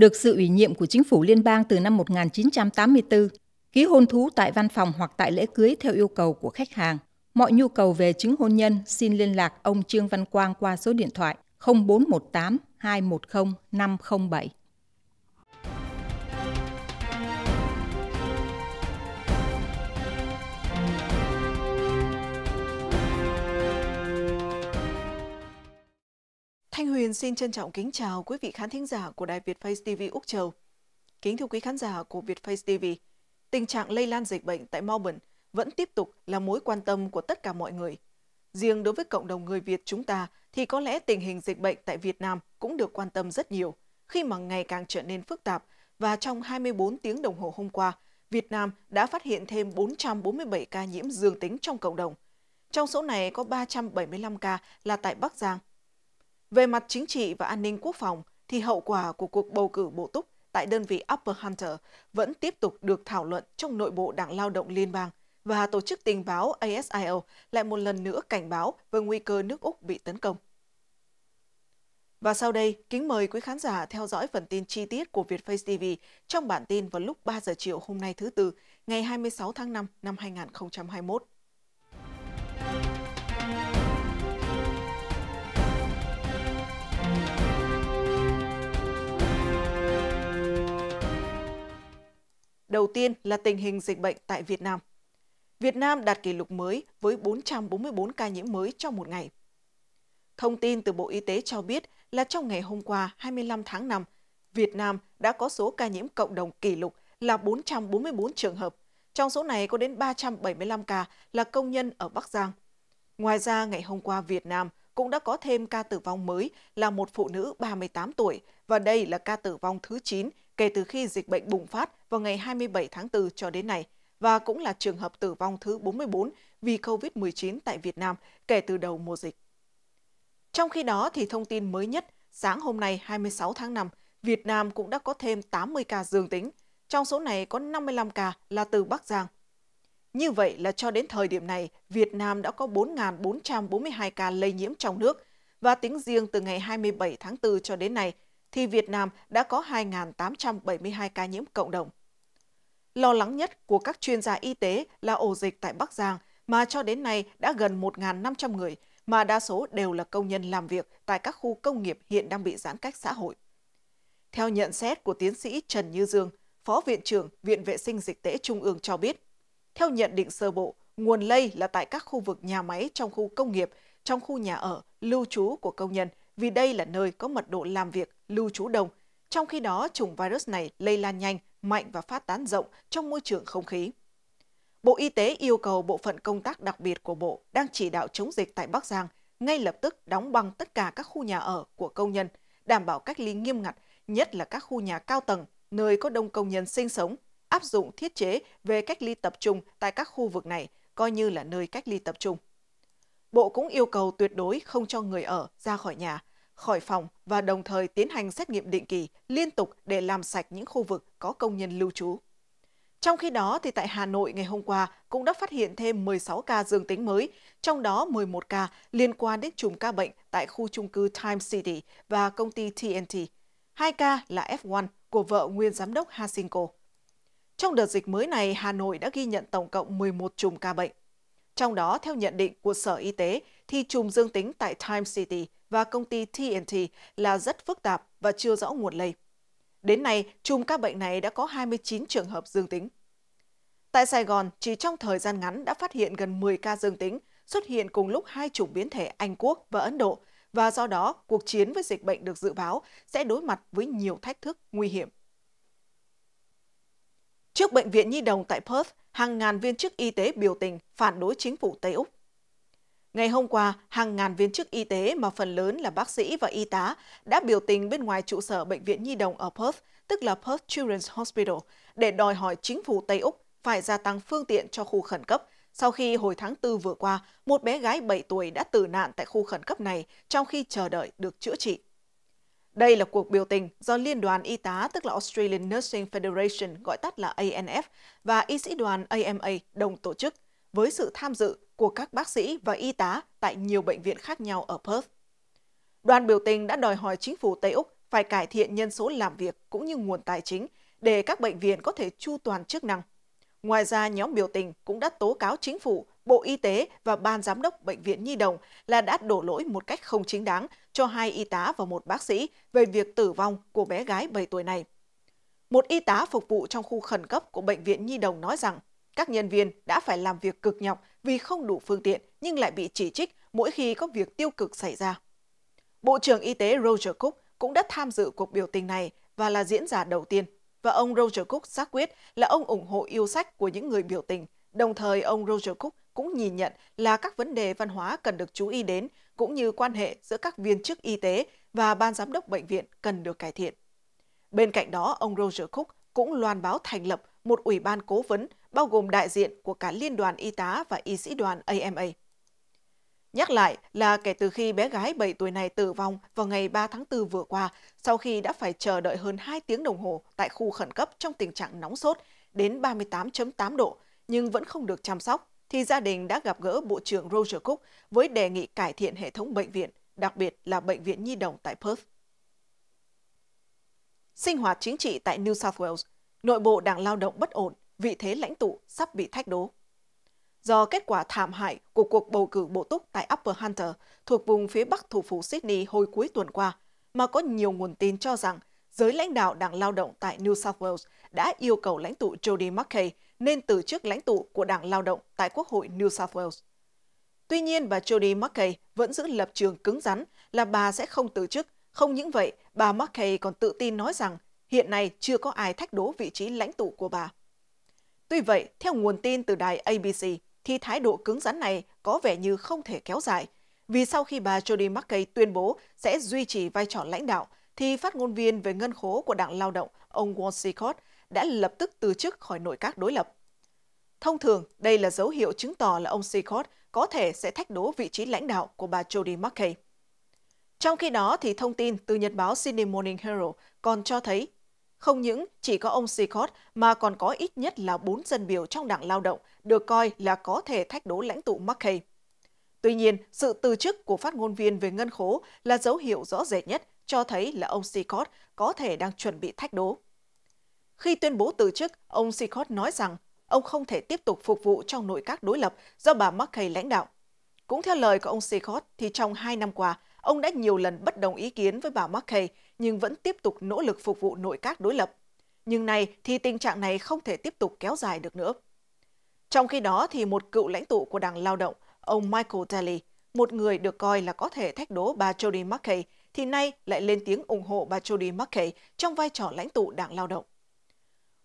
được sự ủy nhiệm của chính phủ liên bang từ năm 1984, ký hôn thú tại văn phòng hoặc tại lễ cưới theo yêu cầu của khách hàng. Mọi nhu cầu về chứng hôn nhân xin liên lạc ông Trương Văn Quang qua số điện thoại 0418 210 507. Thanh Huyền xin trân trọng kính chào quý vị khán thính giả của Đài Việt Face TV Úc Châu. Kính thưa quý khán giả của Việt Face TV, tình trạng lây lan dịch bệnh tại Melbourne vẫn tiếp tục là mối quan tâm của tất cả mọi người. Riêng đối với cộng đồng người Việt chúng ta thì có lẽ tình hình dịch bệnh tại Việt Nam cũng được quan tâm rất nhiều khi mà ngày càng trở nên phức tạp và trong 24 tiếng đồng hồ hôm qua, Việt Nam đã phát hiện thêm 447 ca nhiễm dương tính trong cộng đồng. Trong số này có 375 ca là tại Bắc Giang, về mặt chính trị và an ninh quốc phòng, thì hậu quả của cuộc bầu cử bổ túc tại đơn vị Upper Hunter vẫn tiếp tục được thảo luận trong nội bộ Đảng Lao động Liên bang và tổ chức tình báo ASIO lại một lần nữa cảnh báo về nguy cơ nước Úc bị tấn công. Và sau đây, kính mời quý khán giả theo dõi phần tin chi tiết của Vietface TV trong bản tin vào lúc 3 giờ chiều hôm nay thứ Tư, ngày 26 tháng 5 năm 2021. Đầu tiên là tình hình dịch bệnh tại Việt Nam. Việt Nam đạt kỷ lục mới với 444 ca nhiễm mới trong một ngày. Thông tin từ Bộ Y tế cho biết là trong ngày hôm qua 25 tháng 5, Việt Nam đã có số ca nhiễm cộng đồng kỷ lục là 444 trường hợp. Trong số này có đến 375 ca là công nhân ở Bắc Giang. Ngoài ra, ngày hôm qua Việt Nam cũng đã có thêm ca tử vong mới là một phụ nữ 38 tuổi và đây là ca tử vong thứ 9 kể từ khi dịch bệnh bùng phát vào ngày 27 tháng 4 cho đến nay và cũng là trường hợp tử vong thứ 44 vì COVID-19 tại Việt Nam kể từ đầu mùa dịch. Trong khi đó thì thông tin mới nhất, sáng hôm nay 26 tháng 5, Việt Nam cũng đã có thêm 80 ca dương tính. Trong số này có 55 ca là từ Bắc Giang như vậy là cho đến thời điểm này, Việt Nam đã có 4.442 ca lây nhiễm trong nước và tính riêng từ ngày 27 tháng 4 cho đến nay thì Việt Nam đã có 2.872 ca nhiễm cộng đồng. Lo lắng nhất của các chuyên gia y tế là ổ dịch tại Bắc Giang mà cho đến nay đã gần 1.500 người, mà đa số đều là công nhân làm việc tại các khu công nghiệp hiện đang bị giãn cách xã hội. Theo nhận xét của tiến sĩ Trần Như Dương, Phó Viện trưởng Viện Vệ sinh Dịch tễ Trung ương cho biết, theo nhận định sơ bộ, nguồn lây là tại các khu vực nhà máy trong khu công nghiệp, trong khu nhà ở, lưu trú của công nhân, vì đây là nơi có mật độ làm việc, lưu trú đông. Trong khi đó, chủng virus này lây lan nhanh, mạnh và phát tán rộng trong môi trường không khí. Bộ Y tế yêu cầu bộ phận công tác đặc biệt của Bộ đang chỉ đạo chống dịch tại Bắc Giang ngay lập tức đóng băng tất cả các khu nhà ở của công nhân, đảm bảo cách ly nghiêm ngặt, nhất là các khu nhà cao tầng, nơi có đông công nhân sinh sống áp dụng thiết chế về cách ly tập trung tại các khu vực này, coi như là nơi cách ly tập trung. Bộ cũng yêu cầu tuyệt đối không cho người ở ra khỏi nhà, khỏi phòng và đồng thời tiến hành xét nghiệm định kỳ liên tục để làm sạch những khu vực có công nhân lưu trú. Trong khi đó, thì tại Hà Nội ngày hôm qua cũng đã phát hiện thêm 16 ca dương tính mới, trong đó 11 ca liên quan đến chùm ca bệnh tại khu chung cư Time City và công ty TNT. hai ca là F1 của vợ nguyên giám đốc Hasinko. Trong đợt dịch mới này, Hà Nội đã ghi nhận tổng cộng 11 chùm ca bệnh. Trong đó, theo nhận định của Sở Y tế, thì chùm dương tính tại Times City và công ty TNT là rất phức tạp và chưa rõ nguồn lây. Đến nay, chùm ca bệnh này đã có 29 trường hợp dương tính. Tại Sài Gòn, chỉ trong thời gian ngắn đã phát hiện gần 10 ca dương tính, xuất hiện cùng lúc hai chủng biến thể Anh Quốc và Ấn Độ, và do đó cuộc chiến với dịch bệnh được dự báo sẽ đối mặt với nhiều thách thức nguy hiểm. Trước bệnh viện nhi đồng tại Perth, hàng ngàn viên chức y tế biểu tình phản đối chính phủ Tây Úc. Ngày hôm qua, hàng ngàn viên chức y tế mà phần lớn là bác sĩ và y tá đã biểu tình bên ngoài trụ sở bệnh viện nhi đồng ở Perth, tức là Perth Children's Hospital, để đòi hỏi chính phủ Tây Úc phải gia tăng phương tiện cho khu khẩn cấp sau khi hồi tháng 4 vừa qua, một bé gái 7 tuổi đã tử nạn tại khu khẩn cấp này trong khi chờ đợi được chữa trị. Đây là cuộc biểu tình do Liên đoàn Y tá tức là Australian Nursing Federation gọi tắt là ANF và y sĩ đoàn AMA đồng tổ chức với sự tham dự của các bác sĩ và y tá tại nhiều bệnh viện khác nhau ở Perth. Đoàn biểu tình đã đòi hỏi chính phủ Tây Úc phải cải thiện nhân số làm việc cũng như nguồn tài chính để các bệnh viện có thể chu toàn chức năng. Ngoài ra, nhóm biểu tình cũng đã tố cáo chính phủ Bộ Y tế và Ban Giám đốc Bệnh viện Nhi Đồng là đã đổ lỗi một cách không chính đáng cho hai y tá và một bác sĩ về việc tử vong của bé gái 7 tuổi này. Một y tá phục vụ trong khu khẩn cấp của Bệnh viện Nhi Đồng nói rằng các nhân viên đã phải làm việc cực nhọc vì không đủ phương tiện nhưng lại bị chỉ trích mỗi khi có việc tiêu cực xảy ra. Bộ trưởng Y tế Roger Cook cũng đã tham dự cuộc biểu tình này và là diễn giả đầu tiên. Và ông Roger Cook xác quyết là ông ủng hộ yêu sách của những người biểu tình Đồng thời, ông Roger Cook cũng nhìn nhận là các vấn đề văn hóa cần được chú ý đến, cũng như quan hệ giữa các viên chức y tế và ban giám đốc bệnh viện cần được cải thiện. Bên cạnh đó, ông Roger Cook cũng loan báo thành lập một ủy ban cố vấn bao gồm đại diện của cả Liên đoàn Y tá và Y sĩ đoàn AMA. Nhắc lại là kể từ khi bé gái 7 tuổi này tử vong vào ngày 3 tháng 4 vừa qua, sau khi đã phải chờ đợi hơn 2 tiếng đồng hồ tại khu khẩn cấp trong tình trạng nóng sốt đến 38.8 độ, nhưng vẫn không được chăm sóc, thì gia đình đã gặp gỡ Bộ trưởng Roger Cook với đề nghị cải thiện hệ thống bệnh viện, đặc biệt là bệnh viện nhi đồng tại Perth. Sinh hoạt chính trị tại New South Wales, nội bộ đảng lao động bất ổn, vị thế lãnh tụ sắp bị thách đố. Do kết quả thảm hại của cuộc bầu cử bộ túc tại Upper Hunter thuộc vùng phía bắc thủ phủ Sydney hồi cuối tuần qua, mà có nhiều nguồn tin cho rằng giới lãnh đạo Đảng Lao động tại New South Wales đã yêu cầu lãnh tụ Jody Mackay nên từ chức lãnh tụ của Đảng Lao động tại Quốc hội New South Wales. Tuy nhiên, bà Jody Mackay vẫn giữ lập trường cứng rắn là bà sẽ không từ chức. Không những vậy, bà Mackay còn tự tin nói rằng hiện nay chưa có ai thách đố vị trí lãnh tụ của bà. Tuy vậy, theo nguồn tin từ đài ABC, thì thái độ cứng rắn này có vẻ như không thể kéo dài, vì sau khi bà Jody Mackay tuyên bố sẽ duy trì vai trò lãnh đạo – thì phát ngôn viên về ngân khố của Đảng Lao động, ông Won đã lập tức từ chức khỏi nội các đối lập. Thông thường, đây là dấu hiệu chứng tỏ là ông Sicott có thể sẽ thách đố vị trí lãnh đạo của bà Jody McKay. Trong khi đó, thì thông tin từ nhật báo Sydney Morning Herald còn cho thấy không những chỉ có ông Sicott mà còn có ít nhất là bốn dân biểu trong đảng lao động được coi là có thể thách đố lãnh tụ McKay. Tuy nhiên, sự từ chức của phát ngôn viên về ngân khố là dấu hiệu rõ rệt nhất cho thấy là ông Seacott có thể đang chuẩn bị thách đố. Khi tuyên bố từ chức, ông Seacott nói rằng ông không thể tiếp tục phục vụ trong nội các đối lập do bà McKay lãnh đạo. Cũng theo lời của ông Seacott, thì trong hai năm qua, ông đã nhiều lần bất đồng ý kiến với bà McKay nhưng vẫn tiếp tục nỗ lực phục vụ nội các đối lập. Nhưng nay thì tình trạng này không thể tiếp tục kéo dài được nữa. Trong khi đó thì một cựu lãnh tụ của Đảng Lao động, ông Michael Daly, một người được coi là có thể thách đố bà Jody McKay thì nay lại lên tiếng ủng hộ bà Jody Mackey trong vai trò lãnh tụ đảng lao động.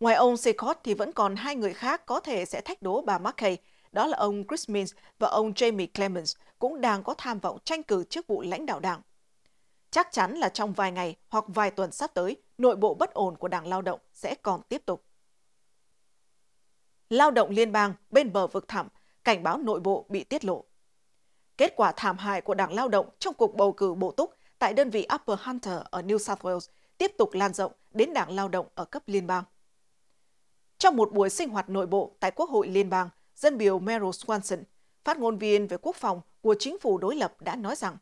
Ngoài ông Seacott thì vẫn còn hai người khác có thể sẽ thách đố bà Mackey, đó là ông Chris Mintz và ông Jamie Clemens, cũng đang có tham vọng tranh cử chức vụ lãnh đạo đảng. Chắc chắn là trong vài ngày hoặc vài tuần sắp tới, nội bộ bất ổn của đảng lao động sẽ còn tiếp tục. Lao động liên bang bên bờ vực thẳm, cảnh báo nội bộ bị tiết lộ. Kết quả thảm hại của đảng lao động trong cuộc bầu cử bổ túc tại đơn vị Upper Hunter ở New South Wales tiếp tục lan rộng đến đảng lao động ở cấp liên bang. Trong một buổi sinh hoạt nội bộ tại Quốc hội Liên bang, dân biểu Meryl Swanson, phát ngôn viên về quốc phòng của chính phủ đối lập đã nói rằng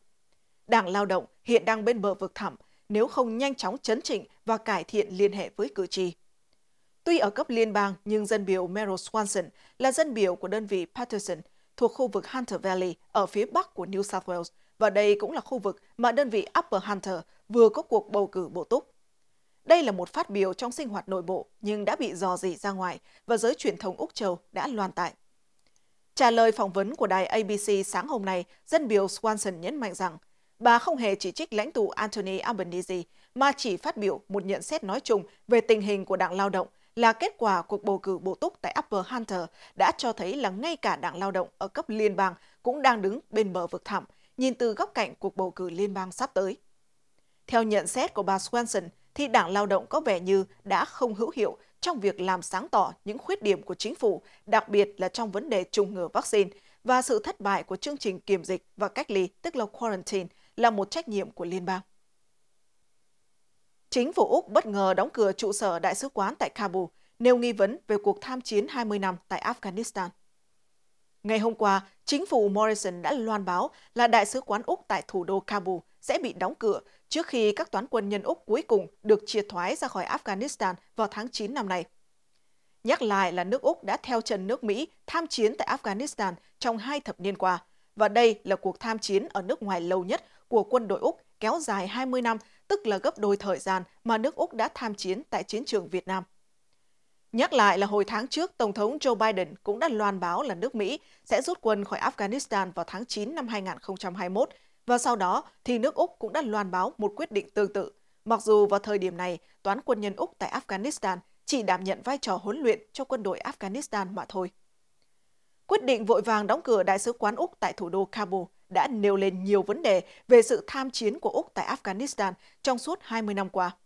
Đảng Lao động hiện đang bên bờ vực thẳm nếu không nhanh chóng chấn chỉnh và cải thiện liên hệ với cử tri. Tuy ở cấp liên bang, nhưng dân biểu Meryl Swanson là dân biểu của đơn vị Patterson thuộc khu vực Hunter Valley ở phía bắc của New South Wales và đây cũng là khu vực mà đơn vị Upper Hunter vừa có cuộc bầu cử bổ túc. Đây là một phát biểu trong sinh hoạt nội bộ nhưng đã bị dò dỉ ra ngoài và giới truyền thông Úc Châu đã loan tải. Trả lời phỏng vấn của đài ABC sáng hôm nay, dân biểu Swanson nhấn mạnh rằng bà không hề chỉ trích lãnh tụ Anthony Albanese mà chỉ phát biểu một nhận xét nói chung về tình hình của đảng lao động là kết quả cuộc bầu cử bổ túc tại Upper Hunter đã cho thấy là ngay cả đảng lao động ở cấp liên bang cũng đang đứng bên bờ vực thẳm – nhìn từ góc cạnh cuộc bầu cử liên bang sắp tới. Theo nhận xét của bà Swanson, thì Đảng Lao động có vẻ như đã không hữu hiệu trong việc làm sáng tỏ những khuyết điểm của chính phủ, đặc biệt là trong vấn đề trùng ngừa vaccine và sự thất bại của chương trình kiểm dịch và cách ly, tức là quarantine, là một trách nhiệm của liên bang. Chính phủ Úc bất ngờ đóng cửa trụ sở đại sứ quán tại Kabul, nêu nghi vấn về cuộc tham chiến 20 năm tại Afghanistan. Ngày hôm qua, chính phủ Morrison đã loan báo là đại sứ quán Úc tại thủ đô Kabul sẽ bị đóng cửa trước khi các toán quân nhân Úc cuối cùng được triệt thoái ra khỏi Afghanistan vào tháng 9 năm nay. Nhắc lại là nước Úc đã theo chân nước Mỹ tham chiến tại Afghanistan trong hai thập niên qua, và đây là cuộc tham chiến ở nước ngoài lâu nhất của quân đội Úc kéo dài 20 năm, tức là gấp đôi thời gian mà nước Úc đã tham chiến tại chiến trường Việt Nam. Nhắc lại là hồi tháng trước, Tổng thống Joe Biden cũng đã loan báo là nước Mỹ sẽ rút quân khỏi Afghanistan vào tháng 9 năm 2021 và sau đó thì nước Úc cũng đã loan báo một quyết định tương tự. Mặc dù vào thời điểm này, toán quân nhân Úc tại Afghanistan chỉ đảm nhận vai trò huấn luyện cho quân đội Afghanistan mà thôi. Quyết định vội vàng đóng cửa đại sứ quán Úc tại thủ đô Kabul đã nêu lên nhiều vấn đề về sự tham chiến của Úc tại Afghanistan trong suốt 20 năm qua.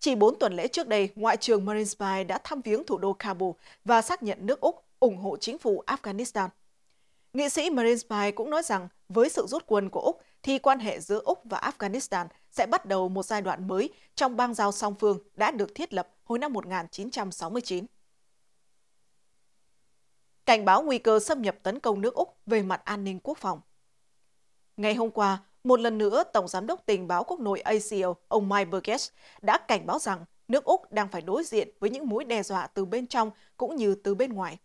Chỉ 4 tuần lễ trước đây, Ngoại trưởng Marine đã thăm viếng thủ đô Kabul và xác nhận nước Úc ủng hộ chính phủ Afghanistan. Nghị sĩ Marine cũng nói rằng với sự rút quân của Úc thì quan hệ giữa Úc và Afghanistan sẽ bắt đầu một giai đoạn mới trong bang giao song phương đã được thiết lập hồi năm 1969. Cảnh báo nguy cơ xâm nhập tấn công nước Úc về mặt an ninh quốc phòng. Ngày hôm qua, một lần nữa, Tổng Giám đốc Tình báo Quốc nội ACO, ông Mike Burgess, đã cảnh báo rằng nước Úc đang phải đối diện với những mối đe dọa từ bên trong cũng như từ bên ngoài.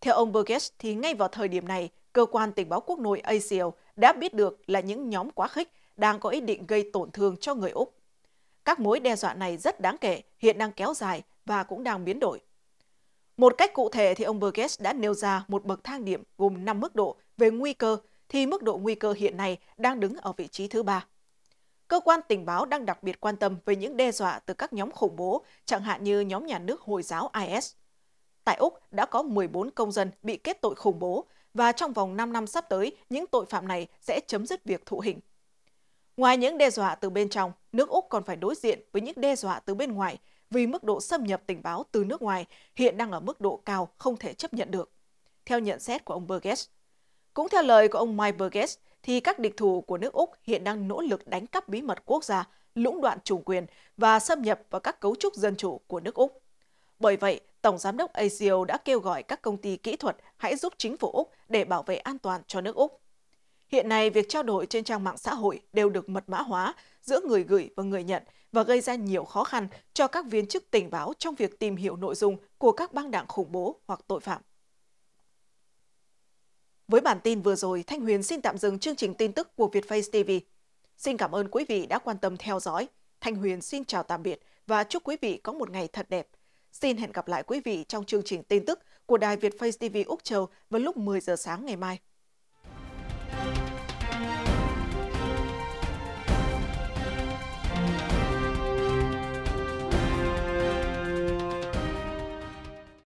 Theo ông Burgess, thì ngay vào thời điểm này, cơ quan tình báo quốc nội ACL đã biết được là những nhóm quá khích đang có ý định gây tổn thương cho người Úc. Các mối đe dọa này rất đáng kể, hiện đang kéo dài và cũng đang biến đổi. Một cách cụ thể thì ông Burgess đã nêu ra một bậc thang điểm gồm 5 mức độ về nguy cơ thì mức độ nguy cơ hiện nay đang đứng ở vị trí thứ ba. Cơ quan tình báo đang đặc biệt quan tâm về những đe dọa từ các nhóm khủng bố, chẳng hạn như nhóm nhà nước Hồi giáo IS. Tại Úc đã có 14 công dân bị kết tội khủng bố và trong vòng 5 năm sắp tới, những tội phạm này sẽ chấm dứt việc thụ hình. Ngoài những đe dọa từ bên trong, nước Úc còn phải đối diện với những đe dọa từ bên ngoài vì mức độ xâm nhập tình báo từ nước ngoài hiện đang ở mức độ cao không thể chấp nhận được. Theo nhận xét của ông Burgess, cũng theo lời của ông Mike Burgess, thì các địch thủ của nước Úc hiện đang nỗ lực đánh cắp bí mật quốc gia, lũng đoạn chủ quyền và xâm nhập vào các cấu trúc dân chủ của nước Úc. Bởi vậy, Tổng Giám đốc ACO e đã kêu gọi các công ty kỹ thuật hãy giúp chính phủ Úc để bảo vệ an toàn cho nước Úc. Hiện nay, việc trao đổi trên trang mạng xã hội đều được mật mã hóa giữa người gửi và người nhận và gây ra nhiều khó khăn cho các viên chức tình báo trong việc tìm hiểu nội dung của các băng đảng khủng bố hoặc tội phạm. Với bản tin vừa rồi, Thanh Huyền xin tạm dừng chương trình tin tức của Vietface TV. Xin cảm ơn quý vị đã quan tâm theo dõi. Thanh Huyền xin chào tạm biệt và chúc quý vị có một ngày thật đẹp. Xin hẹn gặp lại quý vị trong chương trình tin tức của Đài Vietface TV Úc Châu vào lúc 10 giờ sáng ngày mai.